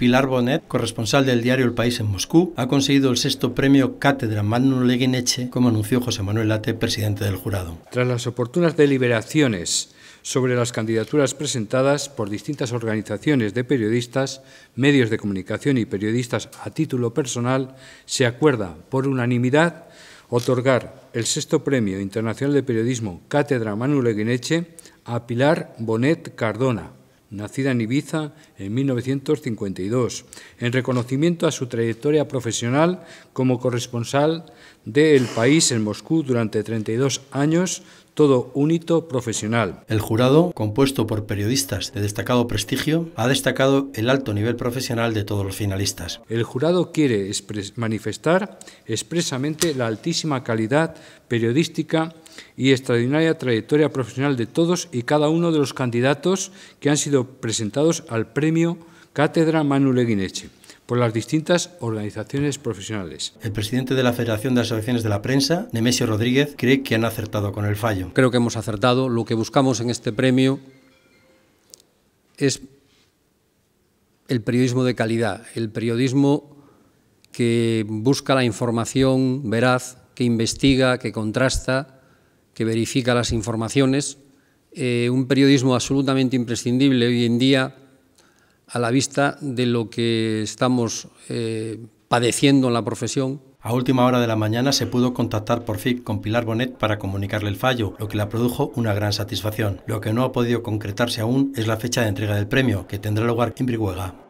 Pilar Bonet, corresponsal del diario El País en Moscú, ha conseguido el sexto premio Cátedra Manuel Leguineche, como anunció José Manuel Late, presidente del jurado. Tras las oportunas deliberaciones sobre las candidaturas presentadas por distintas organizaciones de periodistas, medios de comunicación y periodistas a título personal, se acuerda por unanimidad otorgar el sexto Premio Internacional de Periodismo Cátedra Manuel Leguineche a Pilar Bonet Cardona nacida en Ibiza en 1952, en reconocimiento a su trayectoria profesional como corresponsal de El País en Moscú durante 32 años, todo un hito profesional. El jurado, compuesto por periodistas de destacado prestigio, ha destacado el alto nivel profesional de todos los finalistas. El jurado quiere manifestar expresamente la altísima calidad periodística y extraordinaria trayectoria profesional de todos y cada uno de los candidatos que han sido presentados al premio Cátedra Manuel Leguineche por las distintas organizaciones profesionales. El presidente de la Federación de Asociaciones de la Prensa, Nemesio Rodríguez, cree que han acertado con el fallo. Creo que hemos acertado. Lo que buscamos en este premio es el periodismo de calidad, el periodismo que busca la información veraz, que investiga, que contrasta, que verifica las informaciones. Eh, un periodismo absolutamente imprescindible hoy en día a la vista de lo que estamos eh, padeciendo en la profesión. A última hora de la mañana se pudo contactar por fin con Pilar Bonet para comunicarle el fallo, lo que la produjo una gran satisfacción. Lo que no ha podido concretarse aún es la fecha de entrega del premio, que tendrá lugar en Brihuega.